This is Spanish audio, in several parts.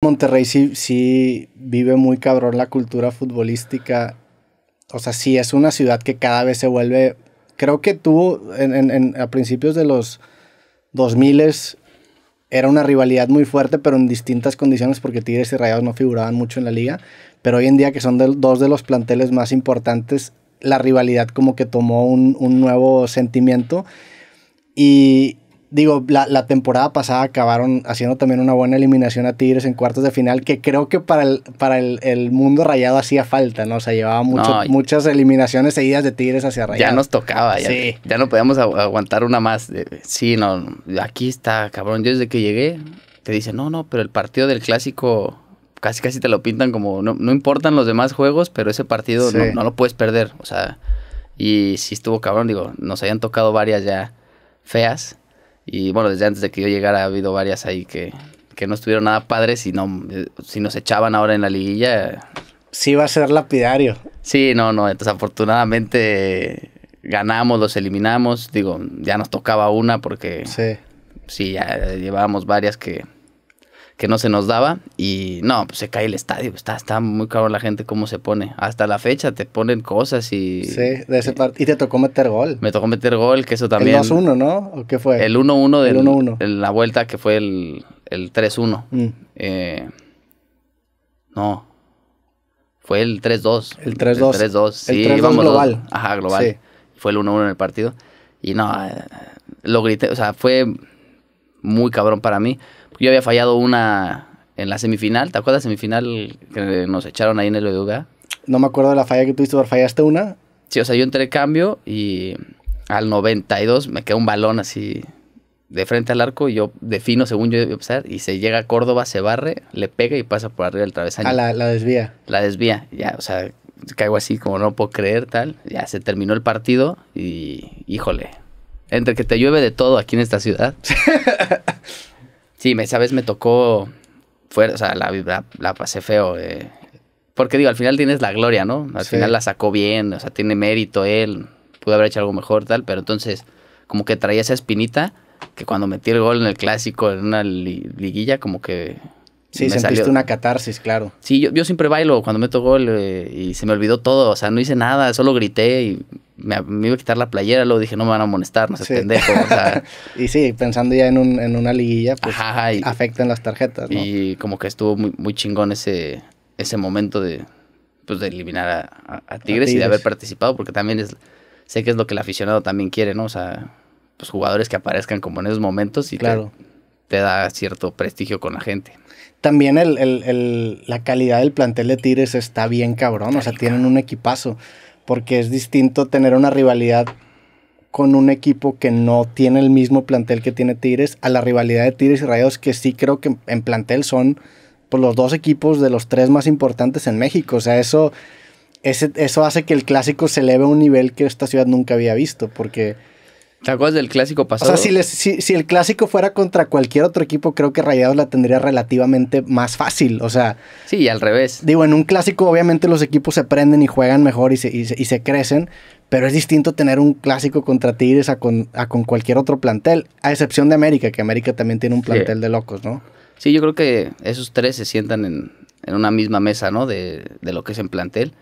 Monterrey sí, sí vive muy cabrón la cultura futbolística. O sea, sí es una ciudad que cada vez se vuelve. Creo que tuvo en, a principios de los 2000 era una rivalidad muy fuerte, pero en distintas condiciones porque Tigres y Rayados no figuraban mucho en la liga. Pero hoy en día que son dos de los planteles más importantes, la rivalidad como que tomó un nuevo sentimiento. Y, digo, la, temporada pasada acabaron haciendo también una buena eliminación a Tigres en cuartos de final, que creo que para el, para el, mundo rayado hacía falta, ¿no? O sea, llevaba muchas eliminaciones seguidas de Tigres hacia rayado. Ya nos tocaba, ya, ya no podíamos aguantar una más. Eh, sí, no, aquí está, cabrón. Yo desde que llegué te dicen, no, no, pero el partido del clásico casi casi te lo pintan como, no, importan los demás juegos, pero ese partido no, no lo puedes perder, o sea, y si estuvo cabrón, digo, nos habían tocado varias ya feas y bueno, desde antes de que yo llegara ha habido varias ahí que, no estuvieron nada padres y no, eh, si nos echaban ahora en la liguilla. Sí, va a ser lapidario. Sí, no, no. Entonces, afortunadamente ganamos, los eliminamos. Digo, ya nos tocaba una porque. Sí. Sí, ya llevábamos varias que, que no se nos daba. Y no, pues se cae el estadio. Está, muy cabrón la gente cómo se pone. Hasta la fecha te ponen cosas y. Sí, de ese partido. Y te tocó meter gol. Me tocó meter gol, que eso también. El 2-1, ¿no? ¿O qué fue? El 1-1 del el 1 -1. la vuelta que fue el, el 3-1. Mm. Eh, no. Fue el 3-2. El 3-2. El 3-2. Sí, el global. Ajá, global. Sí. Fue el 1-1 en el partido. Y no, eh, lo grité. O sea, fue muy cabrón para mí. Yo había fallado una en la semifinal. ¿Te acuerdas la semifinal que nos echaron ahí en el Beduga? No me acuerdo de la falla que tuviste, pero fallaste una. Sí, o sea, yo entré cambio y al 92 me queda un balón así de frente al arco y yo defino según yo debía pasar y se llega a Córdoba, se barre, le pega y pasa por arriba del travesaño. Ah, la, la desvía. La desvía, ya, o sea, caigo así como no puedo creer, tal. Ya se terminó el partido y híjole, entre que te llueve de todo aquí en esta ciudad. Sí, me, esa vez me tocó, fue, o sea, la, la pasé feo. Eh. Porque digo, al final tienes la gloria, ¿no? Al final la sacó bien, o sea, tiene mérito él, pudo haber hecho algo mejor, tal, pero entonces como que traía esa espinita que cuando metí el gol en el clásico, en una liguilla, como que... Sí, sentiste una catarsis, claro. Sí, yo, siempre bailo cuando meto gol eh, y se me olvidó todo, o sea, no hice nada, solo grité y me, iba a quitar la playera, luego dije, no me van a molestar no sé pendejo. y sí, pensando ya en, una liguilla, pues afectan las tarjetas, Y como que estuvo muy, muy chingón ese, ese momento de, pues, eliminar a, Tigres y de haber participado, porque también es, sé que es lo que el aficionado también quiere, ¿no? O sea, pues jugadores que aparezcan como en esos momentos y claro. te, da cierto prestigio con la gente también el, el, la calidad del plantel de Tigres está bien cabrón. o sea, tienen un equipazo porque es distinto tener una rivalidad con un equipo que no tiene el mismo plantel que tiene Tigres a la rivalidad de Tigres y Rayados que sí creo que en plantel son pues, los dos equipos de los tres más importantes en México. O sea, eso, eso hace que el clásico se eleve a un nivel que esta ciudad nunca había visto porque ¿Te acuerdas del clásico pasado? O sea, si, el clásico fuera contra cualquier otro equipo, creo que Rayados la tendría relativamente más fácil. O sea. Sí, al revés. Digo, en un clásico, obviamente, los equipos se prenden y juegan mejor y se, y crecen. Pero es distinto tener un clásico contra Tigres a con, cualquier otro plantel, a excepción de América, que América también tiene un plantel de locos, ¿no? Sí, yo creo que esos tres se sientan en, en una misma mesa, ¿no? De, de, lo que es en plantel.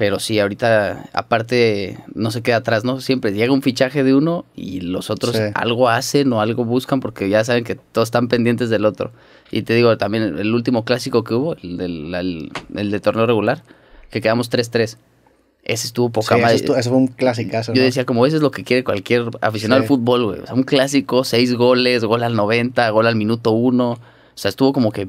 Pero sí, ahorita, aparte, no se queda atrás, ¿no? Siempre llega un fichaje de uno y los otros algo hacen o algo buscan porque ya saben que todos están pendientes del otro. Y te digo, también el último clásico que hubo, el, del, de torneo regular, que quedamos 3-3. Ese estuvo poca sí, madre. fue un clásico. ¿no? Yo decía, como ese es lo que quiere cualquier aficionado al fútbol, güey. O sea, un clásico, seis goles, gol al 90, gol al minuto uno. O sea, estuvo como que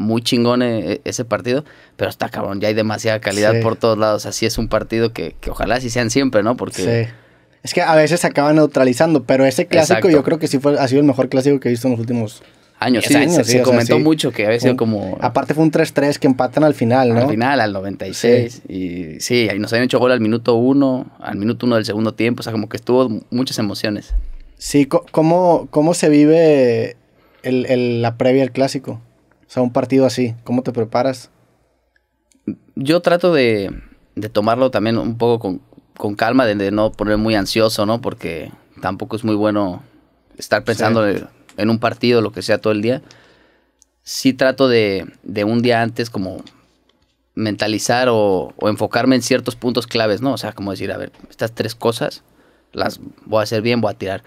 muy chingón eh, eh, ese partido, pero está cabrón, ya hay demasiada calidad por todos lados, así es un partido que, ojalá así sean siempre, ¿no? Porque... Sí. Es que a veces se acaban neutralizando, pero ese clásico yo creo que sí fue, ha sido el mejor clásico que he visto en los últimos años. se, comentó mucho que a sido como... Aparte fue un 3-3 que empatan al final, ¿no? Al final, al 96. Y sí, ahí nos habían hecho gol al minuto uno, al minuto uno del segundo tiempo, o sea, como que estuvo muchas emociones. Sí, ¿cómo, cómo se vive la previa al clásico? O sea, un partido así, ¿cómo te preparas? Yo trato de, tomarlo también un poco con, calma, de, no poner muy ansioso, ¿no? Porque tampoco es muy bueno estar pensando en, un partido, lo que sea, todo el día. Sí trato de, un día antes como mentalizar o, enfocarme en ciertos puntos claves, ¿no? O sea, como decir, a ver, estas tres cosas las voy a hacer bien, voy a tirar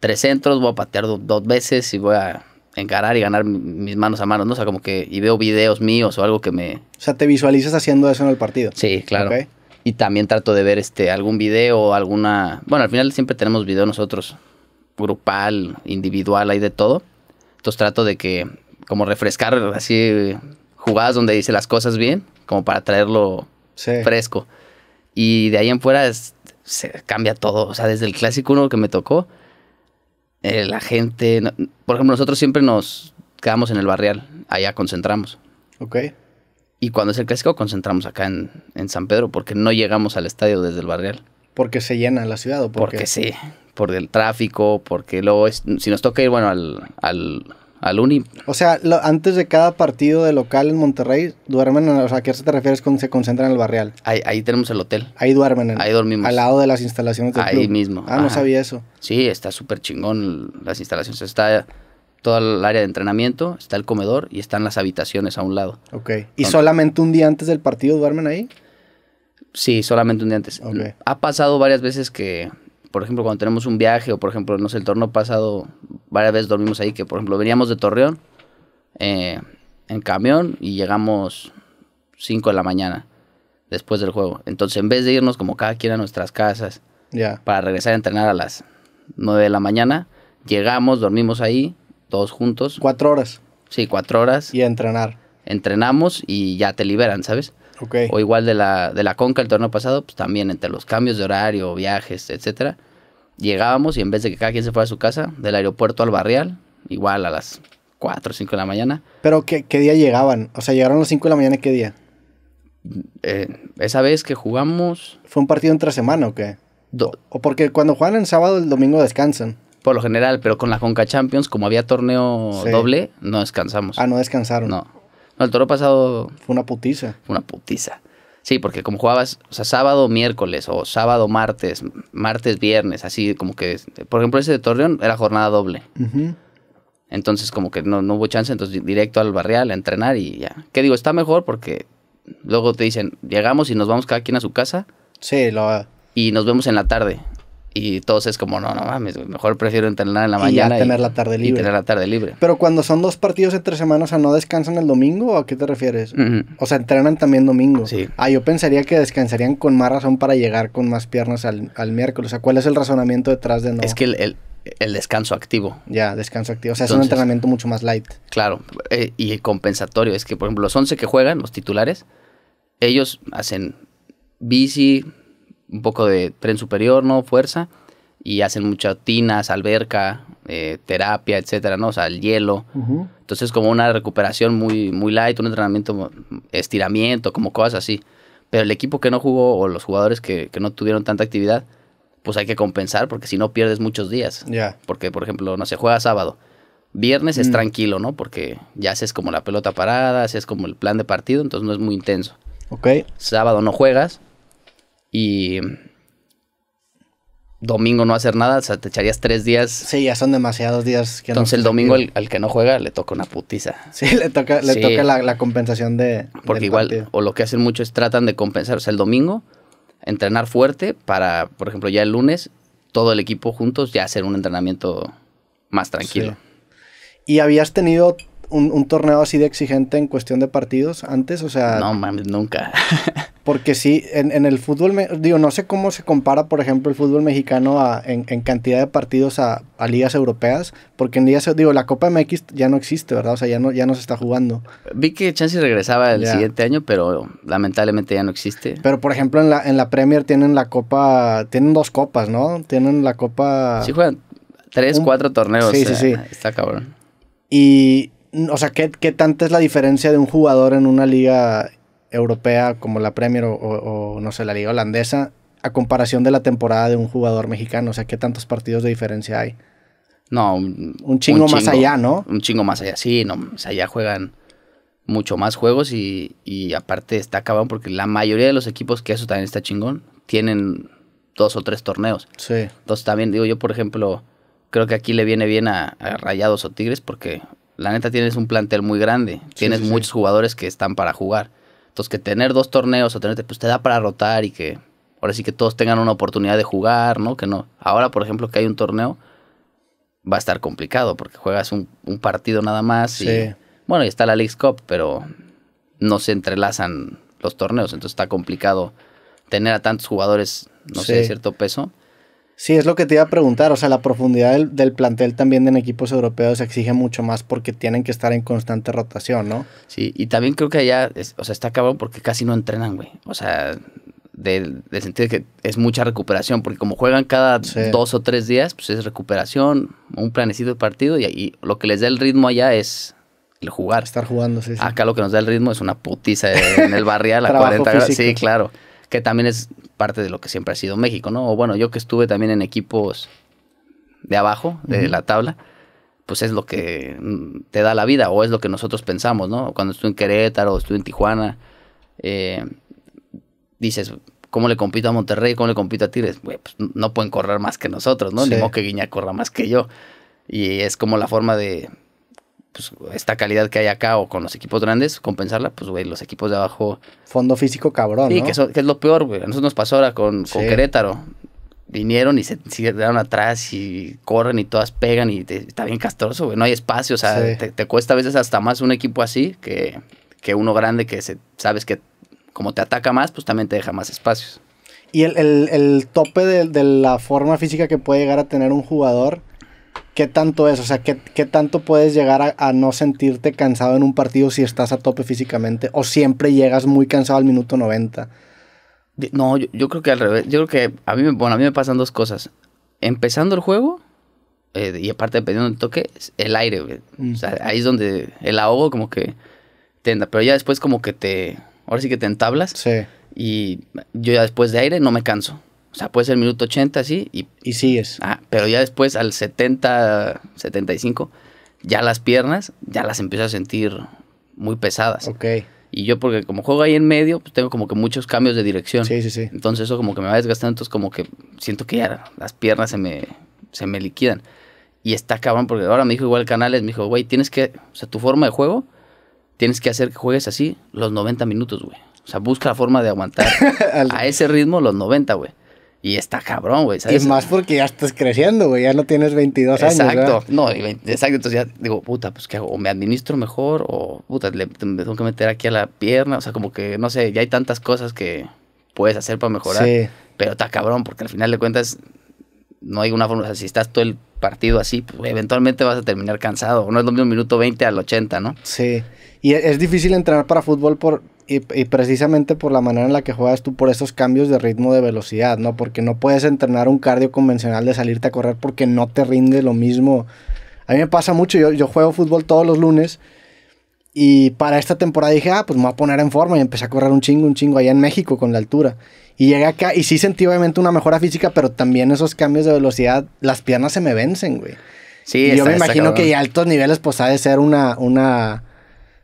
tres centros, voy a patear dos veces y voy a encarar y ganar mis manos a manos, ¿no? O sea, como que y veo videos míos o algo que me... O sea, te visualizas haciendo eso en el partido. Sí, claro. Y también trato de ver este, algún video, alguna... Bueno, al final siempre tenemos video nosotros, grupal, individual, hay de todo. Entonces trato de que, como refrescar así jugadas donde dice las cosas bien, como para traerlo fresco. Y de ahí en fuera se cambia todo. O sea, desde el clásico uno que me tocó eh, la gente, por ejemplo, nosotros siempre nos quedamos en el barrial, allá concentramos. Ok. Y cuando es el clásico, concentramos acá en, San Pedro, porque no llegamos al estadio desde el barrial. Porque se llena la ciudad o porque... Porque sí, por el tráfico, porque luego si nos toca ir, bueno, al al uni. O sea, antes de cada partido de local en Monterrey, duermen, en, o sea, ¿a qué se te refieres con se concentran en el barrial? Ahí, tenemos el hotel. Ahí duermen. ahí dormimos. Al lado de las instalaciones del ahí club. Ahí mismo. Ah, no sabía eso. Sí, está súper chingón las instalaciones. Está toda el área de entrenamiento, está el comedor y están las habitaciones a un lado. Ok. ¿Y solamente un día antes del partido duermen ahí? Sí, solamente un día antes. Ha pasado varias veces que por ejemplo, cuando tenemos un viaje o, por ejemplo, no sé, el torneo pasado, varias veces dormimos ahí, que, por ejemplo, veníamos de Torreón eh, en camión y llegamos 5 de la mañana después del juego. Entonces, en vez de irnos como cada quien a nuestras casas para regresar a entrenar a las 9 de la mañana, llegamos, dormimos ahí, todos juntos. Cuatro horas. Sí, cuatro horas. Y a entrenar. Entrenamos y ya te liberan, ¿sabes? O igual de la, de la Conca el torneo pasado, pues también entre los cambios de horario, viajes, etcétera, llegábamos y en vez de que cada quien se fuera a su casa, del aeropuerto al barrial, igual a las 4 o 5 de la mañana. ¿Pero qué, día llegaban? O sea, llegaron a las 5 de la mañana, ¿qué día? Eh, esa vez que jugamos... ¿Fue un partido entre semana o qué? o porque cuando juegan el sábado, el domingo descansan. Por lo general, pero con la Conca Champions, como había torneo doble, no descansamos. Ah, no descansaron. No. No, el toro pasado. Fue una putiza. Fue una putiza. Sí, porque como jugabas, o sea, sábado, miércoles, o sábado, martes, martes, viernes, así como que. Por ejemplo, ese de Torreón era jornada doble. Entonces, como que no, hubo chance, entonces directo al barrial a entrenar y ya. ¿Qué digo? Está mejor porque luego te dicen, llegamos y nos vamos cada quien a su casa. Sí, lo. Y nos vemos en la tarde. Y todos es como, no, no mames, mejor prefiero entrenar en la mañana. y tener la tarde libre. Y tener la tarde libre. Pero cuando son dos partidos de tres semanas, o sea, ¿no descansan el domingo a qué te refieres? O sea, entrenan también domingo. Sí. Ah, yo pensaría que descansarían con más razón para llegar con más piernas al, miércoles. O sea, ¿cuál es el razonamiento detrás de no? Es que el, descanso activo. Ya, descanso activo. O sea, es un entrenamiento mucho más light. Claro, eh, y compensatorio. Es que, por ejemplo, los 11 que juegan, los titulares, ellos hacen bici, un poco de tren superior, ¿no? Fuerza. Y hacen muchas tinas, alberca, eh, terapia, etcétera, ¿no? O sea, el hielo. Entonces es Entonces, como una recuperación muy, muy light, un entrenamiento, estiramiento, como cosas así. Pero el equipo que no jugó o los jugadores que, no tuvieron tanta actividad, pues hay que compensar porque si no pierdes muchos días. Ya. Porque, por ejemplo, no se juega sábado. Viernes es mm. tranquilo, ¿no? Porque ya haces como la pelota parada, haces como el plan de partido, entonces no es muy intenso. Ok. Sábado no juegas, y domingo no hacer nada, o sea, te echarías tres días. Sí, ya son demasiados días. Que Entonces el domingo el, al que no juega le toca una putiza. Sí, le toca, le toca la, compensación de... Porque igual, o lo que hacen mucho es tratan de compensar, o sea, el domingo entrenar fuerte para, por ejemplo, ya el lunes, todo el equipo juntos ya hacer un entrenamiento más tranquilo. ¿Y habías tenido un, torneo así de exigente en cuestión de partidos antes? O sea... No mames, nunca. porque sí, en, el fútbol, digo, no sé cómo se compara, por ejemplo, el fútbol mexicano en, cantidad de partidos a, ligas europeas, porque en ligas, digo, la Copa MX ya no existe, ¿verdad? O sea, ya no, ya no se está jugando. Vi que Chansey regresaba el siguiente año, pero lamentablemente ya no existe. Pero, por ejemplo, en la, en la Premier tienen la Copa, tienen dos copas, ¿no? Tienen la Copa... Sí, juegan tres, cuatro torneos. Sí, sí, eh, sí. Está cabrón. Y, o sea, ¿qué, ¿qué, tanta es la diferencia de un jugador en una liga europea como la Premier o, no sé, la liga holandesa a comparación de la temporada de un jugador mexicano? O sea, ¿qué tantos partidos de diferencia hay? No, un, chingo, más allá, ¿no? Un chingo más allá, sí, no, allá juegan mucho más juegos y, aparte está acabado porque la mayoría de los equipos, que eso también está chingón, tienen dos o tres torneos. Sí. Entonces también digo yo, por ejemplo, creo que aquí le viene bien a Rayados o Tigres porque la neta tienes un plantel muy grande, tienes muchos jugadores que están para jugar. Entonces, que tener dos torneos o tenerte, pues te da para rotar y que ahora sí que todos tengan una oportunidad de jugar, ¿no? Que no. Ahora, por ejemplo, que hay un torneo, va a estar complicado porque juegas un, partido nada más. Y, bueno, y está la Leagues Cup, pero no se entrelazan los torneos, entonces está complicado tener a tantos jugadores, no sé, de cierto peso. Sí, es lo que te iba a preguntar. O sea, la profundidad del, plantel también en equipos europeos se exige mucho más porque tienen que estar en constante rotación, ¿no? Sí, y también creo que allá, o sea, está acabado porque casi no entrenan, güey. O sea, del, del, sentido de que es mucha recuperación, porque como juegan cada dos o tres días, pues es recuperación, un planecito de partido y, ahí lo que les da el ritmo allá es el jugar. Estar jugando, sí, Acá lo que nos da el ritmo es una putiza en el barrial a 40 grados. Sí, claro que también es parte de lo que siempre ha sido México, ¿no? O bueno, yo que estuve también en equipos de abajo, de la tabla, pues es lo que mm, te da la vida o es lo que nosotros pensamos, ¿no? Cuando estuve en Querétaro, estuve en Tijuana, eh, dices, ¿cómo le compito a Monterrey? ¿Cómo le compito a Tigres? Pues no pueden correr más que nosotros, ¿no? Ni que Guiña corra más que yo. Y es como la forma de, pues, esta calidad que hay acá o con los equipos grandes, compensarla, pues, güey, los equipos de abajo. Fondo físico cabrón. Sí, que, es lo peor, güey. A nosotros nos pasó ahora con, Querétaro. Vinieron y se quedaron atrás y corren y todas pegan y está bien castroso, güey. No hay espacio, o sea, te, cuesta a veces hasta más un equipo así que, uno grande que sabes que como te ataca más, pues también te deja más espacios. Y el, tope de, de, la forma física que puede llegar a tener un jugador ¿qué tanto es? O sea, ¿qué, tanto puedes llegar a, no sentirte cansado en un partido si estás a tope físicamente? ¿O siempre llegas muy cansado al minuto 90? No, yo, creo que al revés. Yo creo que a mí, bueno, a mí me pasan dos cosas. Empezando el juego, eh, y aparte dependiendo del toque, el aire. Mm. O sea, ahí es donde el ahogo como que te... Pero ya después como que te... Ahora sí que te entablas. Sí. Y yo ya después de aire no me canso. O sea, puede ser el minuto 80 así y... Y sigues. Ah, pero ya después, al 70, 75, ya las piernas, ya las empiezo a sentir muy pesadas. Ok. Y yo, porque como juego ahí en medio, pues tengo como que muchos cambios de dirección. Sí, sí, sí. Entonces eso como que me va desgastando, entonces como que siento que ya las piernas se me, se me liquidan. Y está cabrón, porque ahora me dijo igual Canales, me dijo, güey, tienes que, o sea, tu forma de juego, tienes que hacer que juegues así los 90 minutos, güey. O sea, busca la forma de aguantar a ese ritmo los 90, güey. Y está cabrón, güey. Y más porque ya estás creciendo, güey. Ya no tienes 22 años. Exacto. No, exacto. Entonces ya digo, puta, pues qué hago. O me administro mejor o, puta, le, tengo que meter aquí a la pierna. O sea, como que, no sé, ya hay tantas cosas que puedes hacer para mejorar. Sí. Pero está cabrón, porque al final de cuentas no hay una forma. O sea, si estás todo el partido así, pues, eventualmente vas a terminar cansado. No es lo mismo minuto 20 al 80, ¿no? Sí. Y es difícil entrenar para fútbol por, y, precisamente por la manera en la que juegas tú, por esos cambios de ritmo de velocidad, ¿no? Porque no puedes entrenar un cardio convencional de salirte a correr porque no te rinde lo mismo. A mí me pasa mucho, yo, juego fútbol todos los lunes y para esta temporada dije, ah, pues me voy a poner en forma y empecé a correr un chingo, un chingo allá en México con la altura. Y llegué acá y sí sentí obviamente una mejora física, pero también esos cambios de velocidad, las piernas se me vencen, güey. Sí, yo me imagino que a altos niveles pues ha de ser una... una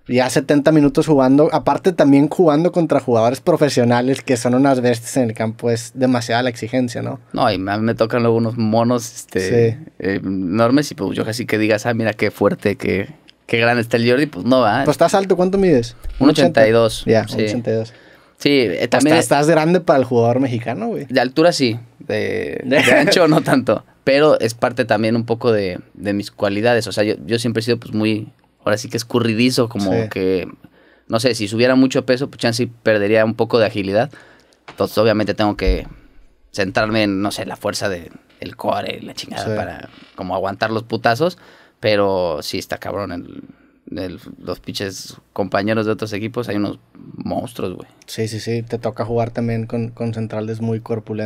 ya 70 minutos jugando, aparte también jugando contra jugadores profesionales que son unas bestias en el campo, es demasiada la exigencia, ¿no? No, y me, me tocan luego unos monos este, eh, enormes y pues yo casi que digas, ah, mira qué fuerte, qué, qué grande está el Jordi, pues no va. Pues estás alto, ¿cuánto mides? 1,82. Ya, 1,82. Sí, eh, también. estás, estás, grande para el jugador mexicano, güey. De altura sí, de, de ancho no tanto, pero es parte también un poco de, mis cualidades. O sea, yo, yo siempre he sido pues muy ahora sí que escurridizo, como que, no sé, si subiera mucho peso, pues chance perdería un poco de agilidad. Entonces, pues, obviamente tengo que centrarme en, no sé, la fuerza del core y la chingada para como aguantar los putazos. Pero sí está cabrón los pinches compañeros de otros equipos, hay unos monstruos, güey. Sí, sí, sí. Te toca jugar también con, con centrales muy corpulentos.